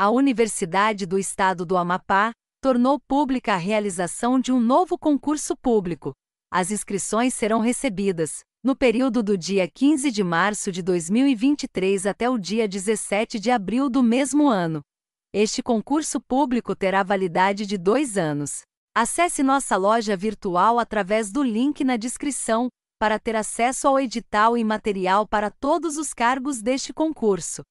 a Universidade do Estado do Amapá tornou pública a realização de um novo concurso público. As inscrições serão recebidas, no período do dia 15 de março de 2023 até o dia 17 de abril do mesmo ano. Este concurso público terá validade de dois anos. Acesse nossa loja virtual através do link na descrição para ter acesso ao edital e material para todos os cargos deste concurso.